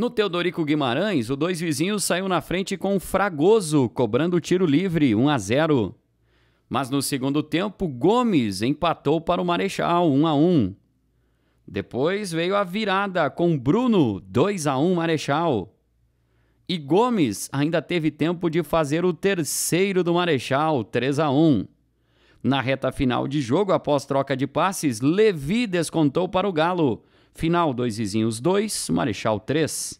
No Teodorico Guimarães, o dois vizinhos saiu na frente com o Fragoso, cobrando tiro livre, 1 a 0. Mas no segundo tempo, Gomes empatou para o Marechal, 1 a 1. Depois veio a virada com Bruno, 2 a 1 Marechal. E Gomes ainda teve tempo de fazer o terceiro do Marechal, 3 a 1. Na reta final de jogo, após troca de passes, Levi descontou para o Galo, Final, 2 vizinhos 2, Marechal 3.